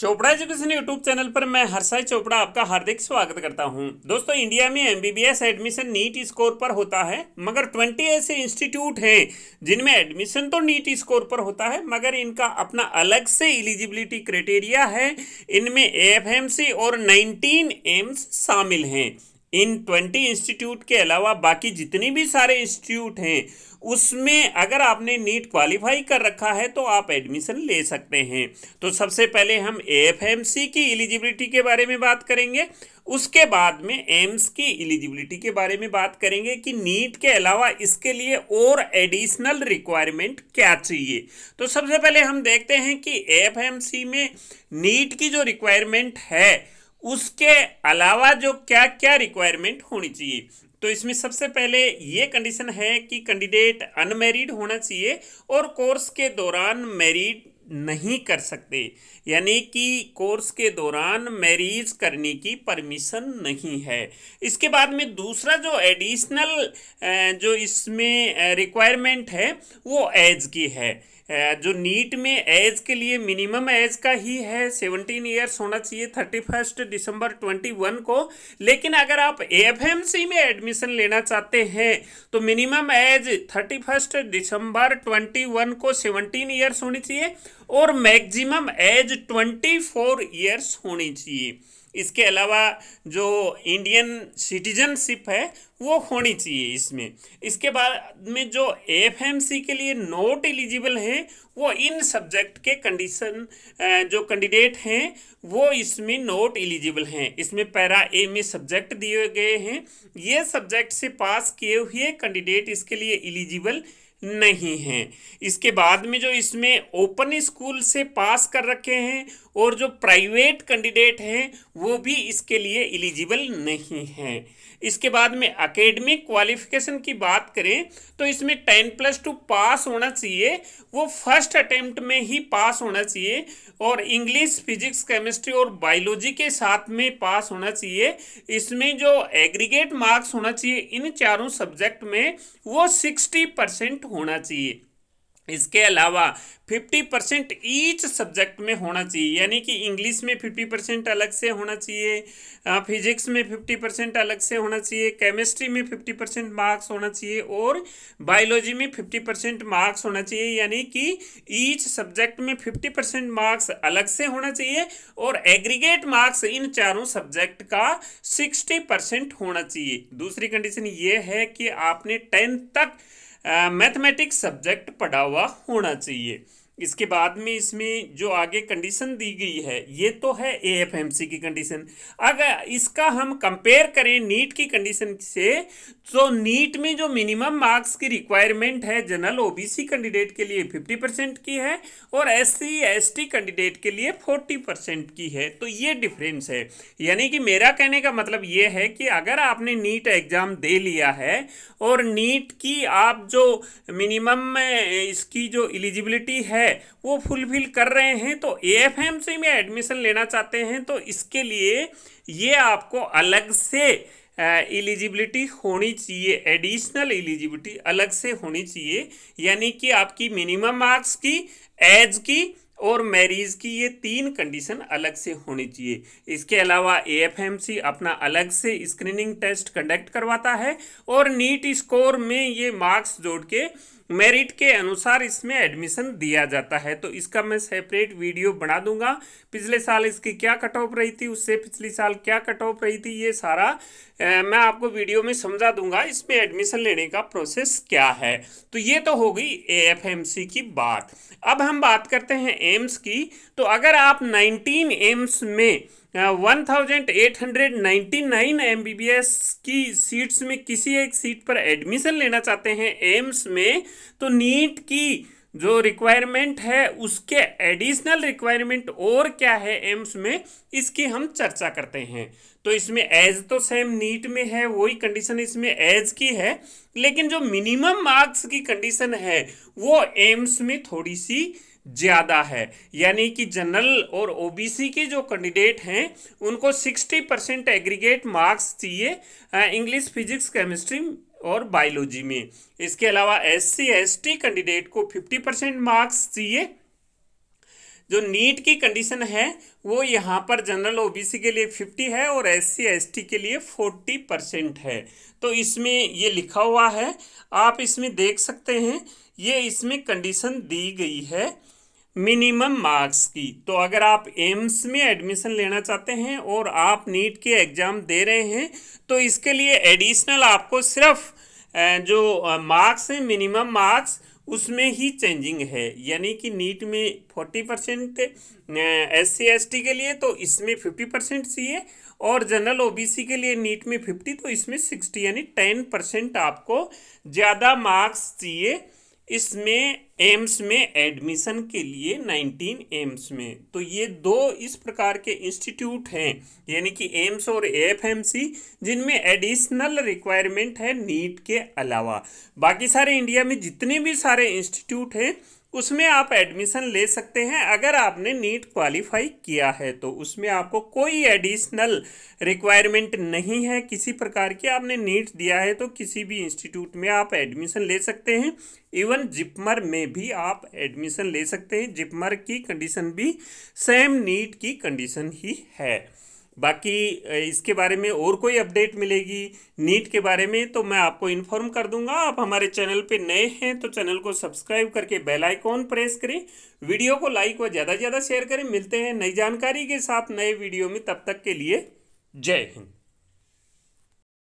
Chopra education YouTube channel पर मैं हर्षाई चोपड़ा आपका हार्दिक स्वागत करता हूं। दोस्तों इंडिया में एमबीबीएस एडमिशन नीट स्कोर पर होता है मगर 20 ऐसे इंस्टीट्यूट हैं जिनमें एडमिशन तो नीट स्कोर पर होता है मगर इनका अपना अलग से एलिजिबिलिटी क्राइटेरिया है इनमें ए और नाइनटीन एम्स शामिल हैं इन ट्वेंटी इंस्टीट्यूट के अलावा बाकी जितने भी सारे इंस्टीट्यूट हैं उसमें अगर आपने नीट क्वालिफाई कर रखा है तो आप एडमिशन ले सकते हैं तो सबसे पहले हम एएफएमसी की एलिजिबिलिटी के बारे में बात करेंगे उसके बाद में एम्स की एलिजिबिलिटी के बारे में बात करेंगे कि नीट के अलावा इसके लिए और एडिशनल रिक्वायरमेंट क्या चाहिए तो सबसे पहले हम देखते हैं कि एएफएमसी में नीट की जो रिक्वायरमेंट है उसके अलावा जो क्या क्या रिक्वायरमेंट होनी चाहिए तो इसमें सबसे पहले ये कंडीशन है कि कैंडिडेट अनमेरिड होना चाहिए और कोर्स के दौरान मैरिड नहीं कर सकते यानी कि कोर्स के दौरान मैरिज करने की परमिशन नहीं है इसके बाद में दूसरा जो एडिशनल जो इसमें रिक्वायरमेंट है वो एज की है जो नीट में एज के लिए मिनिमम एज का ही है सेवनटीन ईयर्स होना चाहिए थर्टी फर्स्ट दिसंबर ट्वेंटी वन को लेकिन अगर आप एफ एम सी में एडमिशन लेना चाहते हैं तो मिनिमम एज थर्टी फर्स्ट दिसंबर ट्वेंटी वन को सेवनटीन ईयर्स होनी चाहिए और maximum age twenty four years होनी चाहिए इसके अलावा जो इंडियन सिटीजनशिप है वो होनी चाहिए इसमें इसके बाद में जो एफएमसी के लिए नॉट एलिजिबल हैं वो इन सब्जेक्ट के कंडीशन जो कैंडिडेट हैं वो इसमें नॉट एलिजिबल हैं इसमें पैरा ए में सब्जेक्ट दिए गए हैं ये सब्जेक्ट से पास किए हुए कैंडिडेट इसके लिए एलिजिबल नहीं हैं इसके बाद में जो इसमें ओपन स्कूल से पास कर रखे हैं और जो प्राइवेट कैंडिडेट हैं वो भी इसके लिए एलिजिबल नहीं हैं इसके बाद में अकेडमिक क्वालिफिकेशन की बात करें तो इसमें टेन प्लस टू पास होना चाहिए वो फर्स्ट अटेम्प्ट में ही पास होना चाहिए और इंग्लिश फिजिक्स केमिस्ट्री और बायोलॉजी के साथ में पास होना चाहिए इसमें जो एग्रीगेट मार्क्स होना चाहिए इन चारों सब्जेक्ट में वो सिक्सटी परसेंट होना चाहिए इसके अलावा 50 परसेंट ईच सब्जेक्ट में होना चाहिए यानी कि इंग्लिश में 50 परसेंट अलग से होना चाहिए फिजिक्स में 50 परसेंट अलग से होना चाहिए केमिस्ट्री में 50 परसेंट मार्क्स होना चाहिए और बायोलॉजी में 50 परसेंट मार्क्स होना चाहिए यानी कि ईच सब्जेक्ट में 50 परसेंट मार्क्स अलग से होना चाहिए और एग्रीगेट मार्क्स इन चारों सब्जेक्ट का सिक्सटी होना चाहिए दूसरी कंडीशन ये है कि आपने टेंथ तक मैथमेटिक्स सब्जेक्ट पढ़ा हुआ होना चाहिए इसके बाद में इसमें जो आगे कंडीशन दी गई है ये तो है एएफएमसी की कंडीशन अगर इसका हम कंपेयर करें नीट की कंडीशन से तो नीट में जो मिनिमम मार्क्स की रिक्वायरमेंट है जनरल ओबीसी कैंडिडेट के लिए 50 परसेंट की है और एससी एसटी कैंडिडेट के लिए 40 परसेंट की है तो ये डिफरेंस है यानी कि मेरा कहने का मतलब ये है कि अगर आपने नीट एग्ज़ाम दे लिया है और नीट की आप जो मिनिमम इसकी जो एलिजिबिलिटी है है वो फुलफिल कर रहे हैं तो ए एफ एम में एडमिशन लेना चाहते हैं तो इसके लिए ये आपको अलग से एलिजिबिलिटी होनी चाहिए एडिशनल एलिजिबिलिटी अलग से होनी चाहिए यानी कि आपकी मिनिमम मार्क्स की एज की और मैरिज की ये तीन कंडीशन अलग से होनी चाहिए इसके अलावा एएफएमसी अपना अलग से स्क्रीनिंग टेस्ट कंडक्ट करवाता है और नीट स्कोर में ये मार्क्स जोड़ के मेरिट के अनुसार इसमें एडमिशन दिया जाता है तो इसका मैं सेपरेट वीडियो बना दूंगा पिछले साल इसकी क्या कट ऑफ रही थी उससे पिछले साल क्या कट ऑफ रही थी ये सारा ए, मैं आपको वीडियो में समझा दूंगा इसमें एडमिशन लेने का प्रोसेस क्या है तो ये तो होगी ए की बात अब हम बात करते हैं एम्स की तो अगर आप नाइनटीन एम्स में one thousand eight hundred ninety nine M B B S की सीट्स में किसी एक सीट पर एडमिशन लेना चाहते हैं एम्स में तो नीट की जो रिक्वायरमेंट है उसके एडिशनल रिक्वायरमेंट और क्या है एम्स में इसकी हम चर्चा करते हैं तो इसमें एज तो सेम नीट में है वही कंडीशन इसमें एज की है लेकिन जो मिनिमम मार्क्स की कंडीशन है वो एम्स में थोड़ी सी ज़्यादा है यानी कि जनरल और ओबीसी के जो कैंडिडेट हैं उनको 60 परसेंट एग्रीगेट मार्क्स चाहिए इंग्लिश फिजिक्स केमिस्ट्री और बायोलॉजी में इसके अलावा S C S T candidate को 50 परसेंट मार्क्स चाहिए जो नीट की कंडीशन है वो यहाँ पर जनरल ओबीसी के लिए 50 है और एस सी एस टी के लिए 40 परसेंट है तो इसमें ये लिखा हुआ है आप इसमें देख सकते हैं ये इसमें कंडीशन दी गई है मिनिमम मार्क्स की तो अगर आप एम्स में एडमिशन लेना चाहते हैं और आप नीट के एग्ज़ाम दे रहे हैं तो इसके लिए एडिशनल आपको सिर्फ जो मार्क्स हैं मिनिमम मार्क्स उसमें ही चेंजिंग है यानी कि नीट में forty percent S C S T के लिए तो इसमें फिफ्टी परसेंट चाहिए और जनरल ओबीसी के लिए नीट में फिफ्टी तो इसमें सिक्सटी यानी टेन परसेंट आपको ज़्यादा मार्क्स चाहिए इसमें एम्स में एडमिशन के लिए 19 एम्स में तो ये दो इस प्रकार के इंस्टीट्यूट हैं यानी कि एम्स और एफएमसी जिनमें एडिशनल रिक्वायरमेंट है नीट के अलावा बाकी सारे इंडिया में जितने भी सारे इंस्टीट्यूट हैं उसमें आप एडमिशन ले सकते हैं अगर आपने नीट क्वालिफाई किया है तो उसमें आपको कोई एडिशनल रिक्वायरमेंट नहीं है किसी प्रकार की आपने नीट दिया है तो किसी भी इंस्टीट्यूट में आप एडमिशन ले सकते हैं इवन जिपमर में भी आप एडमिशन ले सकते हैं जिपमर की कंडीशन भी सेम नीट की कंडीशन ही है बाकी इसके बारे में और कोई अपडेट मिलेगी नीट के बारे में तो मैं आपको इन्फॉर्म कर दूंगा आप हमारे चैनल पे नए हैं तो चैनल को सब्सक्राइब करके बेल आइकॉन प्रेस करें वीडियो को लाइक व ज़्यादा से ज़्यादा शेयर करें मिलते हैं नई जानकारी के साथ नए वीडियो में तब तक के लिए जय हिंद